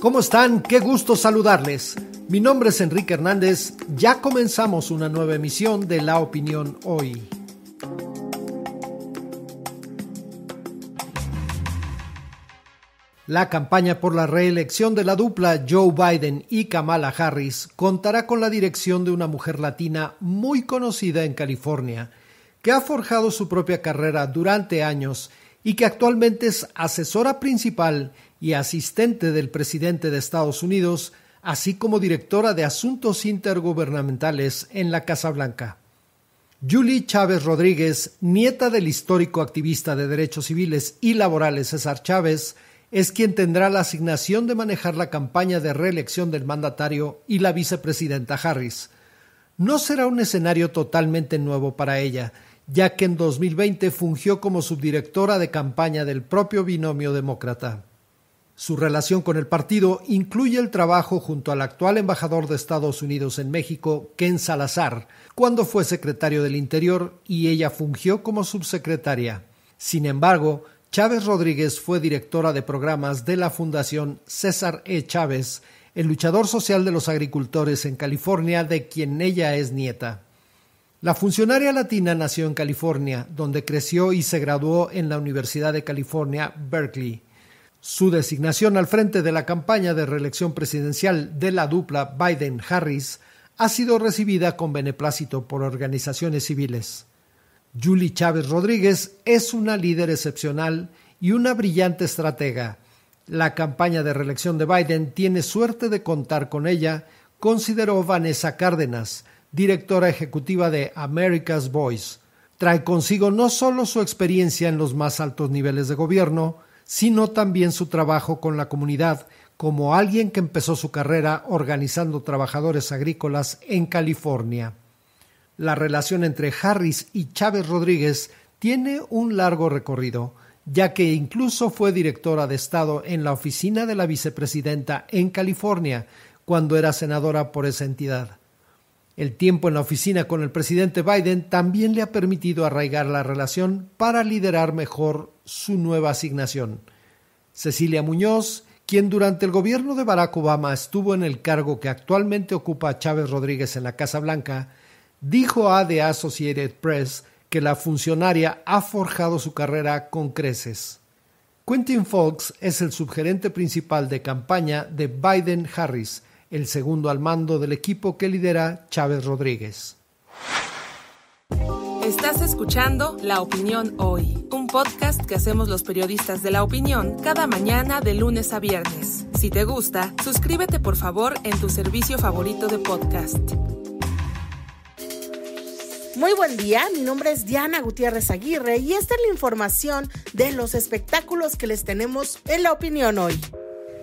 ¿Cómo están? Qué gusto saludarles. Mi nombre es Enrique Hernández. Ya comenzamos una nueva emisión de La Opinión Hoy. La campaña por la reelección de la dupla Joe Biden y Kamala Harris contará con la dirección de una mujer latina muy conocida en California, que ha forjado su propia carrera durante años y que actualmente es asesora principal y asistente del presidente de Estados Unidos, así como directora de Asuntos Intergubernamentales en la Casa Blanca. Julie Chávez Rodríguez, nieta del histórico activista de derechos civiles y laborales César Chávez, es quien tendrá la asignación de manejar la campaña de reelección del mandatario y la vicepresidenta Harris. No será un escenario totalmente nuevo para ella, ya que en 2020 fungió como subdirectora de campaña del propio binomio demócrata. Su relación con el partido incluye el trabajo junto al actual embajador de Estados Unidos en México, Ken Salazar, cuando fue secretario del Interior y ella fungió como subsecretaria. Sin embargo, Chávez Rodríguez fue directora de programas de la Fundación César E. Chávez, el luchador social de los agricultores en California, de quien ella es nieta. La funcionaria latina nació en California, donde creció y se graduó en la Universidad de California, Berkeley. Su designación al frente de la campaña de reelección presidencial de la dupla Biden-Harris ha sido recibida con beneplácito por organizaciones civiles. Julie Chávez Rodríguez es una líder excepcional y una brillante estratega. La campaña de reelección de Biden tiene suerte de contar con ella, consideró Vanessa Cárdenas, directora ejecutiva de America's Voice. Trae consigo no solo su experiencia en los más altos niveles de gobierno, sino también su trabajo con la comunidad como alguien que empezó su carrera organizando trabajadores agrícolas en California. La relación entre Harris y Chávez Rodríguez tiene un largo recorrido, ya que incluso fue directora de Estado en la oficina de la vicepresidenta en California cuando era senadora por esa entidad. El tiempo en la oficina con el presidente Biden también le ha permitido arraigar la relación para liderar mejor su nueva asignación. Cecilia Muñoz, quien durante el gobierno de Barack Obama estuvo en el cargo que actualmente ocupa Chávez Rodríguez en la Casa Blanca, dijo a The Associated Press que la funcionaria ha forjado su carrera con creces. Quentin Fox es el subgerente principal de campaña de Biden Harris, el segundo al mando del equipo que lidera Chávez Rodríguez. Estás escuchando La Opinión Hoy, un podcast que hacemos los periodistas de la opinión cada mañana de lunes a viernes. Si te gusta, suscríbete por favor en tu servicio favorito de podcast. Muy buen día, mi nombre es Diana Gutiérrez Aguirre y esta es la información de los espectáculos que les tenemos en La Opinión Hoy.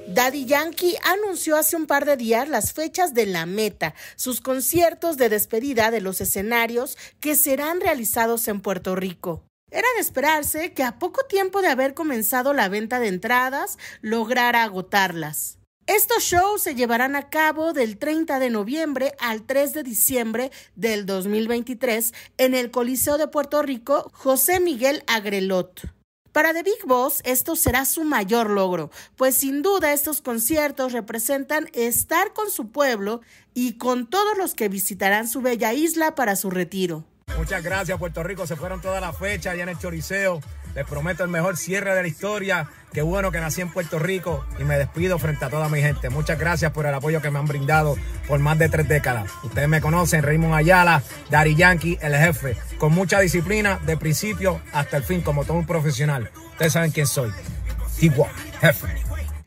Daddy Yankee anunció hace un par de días las fechas de La Meta, sus conciertos de despedida de los escenarios que serán realizados en Puerto Rico. Era de esperarse que a poco tiempo de haber comenzado la venta de entradas lograra agotarlas. Estos shows se llevarán a cabo del 30 de noviembre al 3 de diciembre del 2023 en el Coliseo de Puerto Rico José Miguel Agrelot. Para The Big Boss esto será su mayor logro, pues sin duda estos conciertos representan estar con su pueblo y con todos los que visitarán su bella isla para su retiro. Muchas gracias Puerto Rico, se fueron todas las fechas allá en el Choriceo. Les prometo el mejor cierre de la historia. Qué bueno que nací en Puerto Rico y me despido frente a toda mi gente. Muchas gracias por el apoyo que me han brindado por más de tres décadas. Ustedes me conocen, Raymond Ayala, Daddy Yankee, el jefe, con mucha disciplina de principio hasta el fin, como todo un profesional. Ustedes saben quién soy. jefe.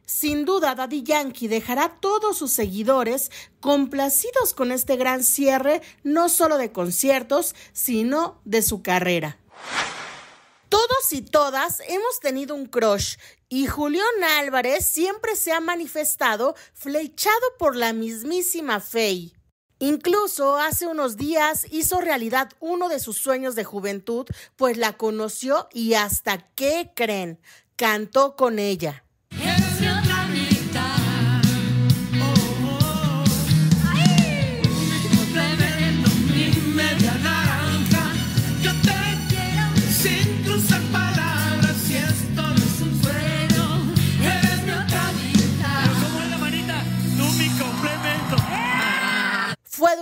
Sin duda, Daddy Yankee dejará a todos sus seguidores complacidos con este gran cierre, no solo de conciertos, sino de su carrera. Todos y todas hemos tenido un crush y Julián Álvarez siempre se ha manifestado flechado por la mismísima Fei. Incluso hace unos días hizo realidad uno de sus sueños de juventud, pues la conoció y hasta qué creen, cantó con ella.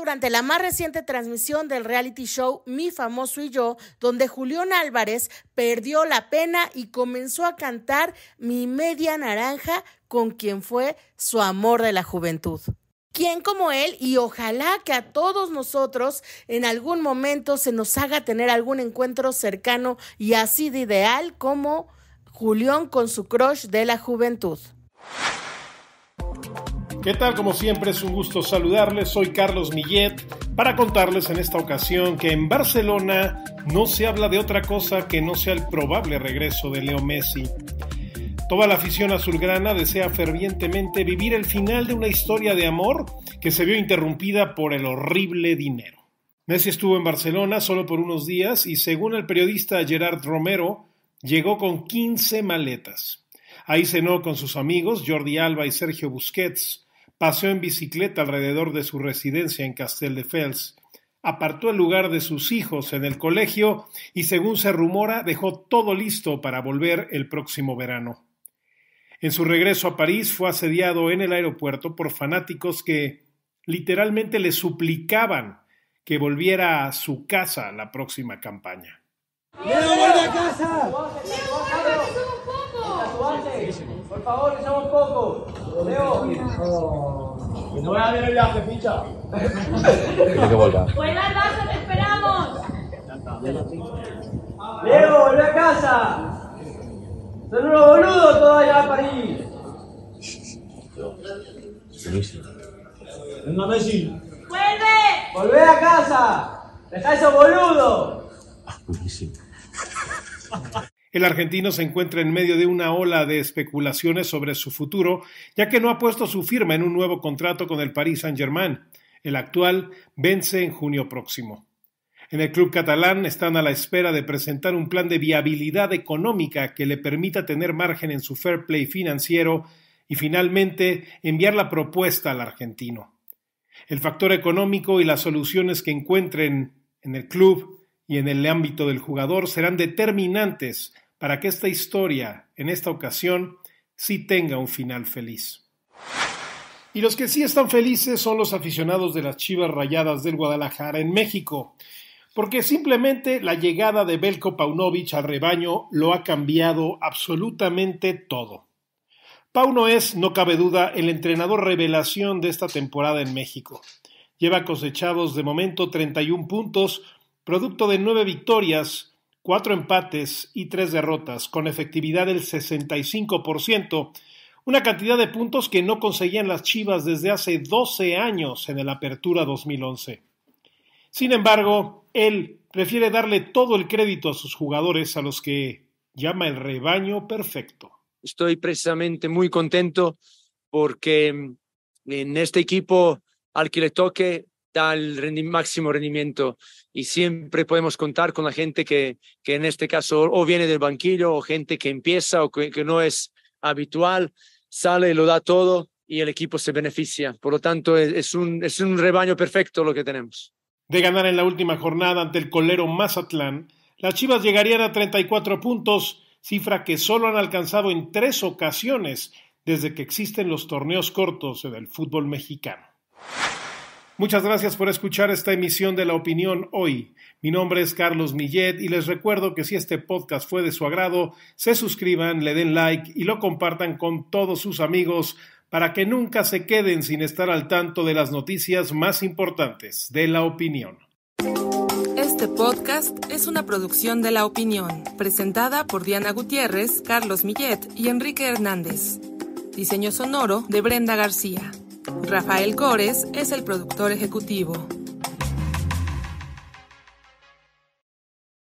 durante la más reciente transmisión del reality show Mi Famoso y Yo, donde Julián Álvarez perdió la pena y comenzó a cantar Mi Media Naranja con quien fue su amor de la juventud. ¿Quién como él? Y ojalá que a todos nosotros en algún momento se nos haga tener algún encuentro cercano y así de ideal como Julián con su crush de la juventud. ¿Qué tal? Como siempre es un gusto saludarles, soy Carlos Millet para contarles en esta ocasión que en Barcelona no se habla de otra cosa que no sea el probable regreso de Leo Messi. Toda la afición azulgrana desea fervientemente vivir el final de una historia de amor que se vio interrumpida por el horrible dinero. Messi estuvo en Barcelona solo por unos días y según el periodista Gerard Romero, llegó con 15 maletas. Ahí cenó con sus amigos Jordi Alba y Sergio Busquets, Paseó en bicicleta alrededor de su residencia en Castel de Fels apartó el lugar de sus hijos en el colegio y, según se rumora, dejó todo listo para volver el próximo verano. En su regreso a París fue asediado en el aeropuerto por fanáticos que literalmente le suplicaban que volviera a su casa la próxima campaña. a casa! ¡Por leo? No. voy no a ver el viaje, ficha. Tiene que volver. Buena te esperamos. Leo, vuelve a casa. Son unos boludos todavía a París. Venga, Messi. ¡Vuelve! Vuelve a casa! ¡Dejá boludo. Ah, Buenísimo. El argentino se encuentra en medio de una ola de especulaciones sobre su futuro, ya que no ha puesto su firma en un nuevo contrato con el Paris Saint-Germain. El actual vence en junio próximo. En el club catalán están a la espera de presentar un plan de viabilidad económica que le permita tener margen en su fair play financiero y finalmente enviar la propuesta al argentino. El factor económico y las soluciones que encuentren en el club y en el ámbito del jugador serán determinantes para que esta historia, en esta ocasión, sí tenga un final feliz. Y los que sí están felices son los aficionados de las Chivas Rayadas del Guadalajara en México, porque simplemente la llegada de Belko Paunovic al rebaño lo ha cambiado absolutamente todo. Pauno es, no cabe duda, el entrenador revelación de esta temporada en México. Lleva cosechados de momento 31 puntos, producto de nueve victorias, cuatro empates y tres derrotas, con efectividad del 65%, una cantidad de puntos que no conseguían las Chivas desde hace 12 años en el Apertura 2011. Sin embargo, él prefiere darle todo el crédito a sus jugadores a los que llama el rebaño perfecto. Estoy precisamente muy contento porque mm, en este equipo al que le toque da el máximo rendimiento y siempre podemos contar con la gente que, que en este caso o viene del banquillo o gente que empieza o que, no es habitual, sale y lo da todo y el equipo se beneficia. Por lo tanto, es, un, es un rebaño perfecto lo que tenemos. De ganar en la última jornada ante el colero Mazatlán, las Chivas llegarían a 34 puntos, cifra que solo han alcanzado en tres ocasiones desde que existen los torneos cortos del fútbol mexicano. Muchas gracias por escuchar esta emisión de La Opinión hoy. Mi nombre es Carlos Millet y les recuerdo que si este podcast fue de su agrado, se suscriban, le den like y lo compartan con todos sus amigos para que nunca se queden sin estar al tanto de las noticias más importantes de La Opinión. Este podcast es una producción de La Opinión, presentada por Diana Gutiérrez, Carlos Millet y Enrique Hernández. Diseño sonoro de Brenda García. Rafael Cores es el productor ejecutivo.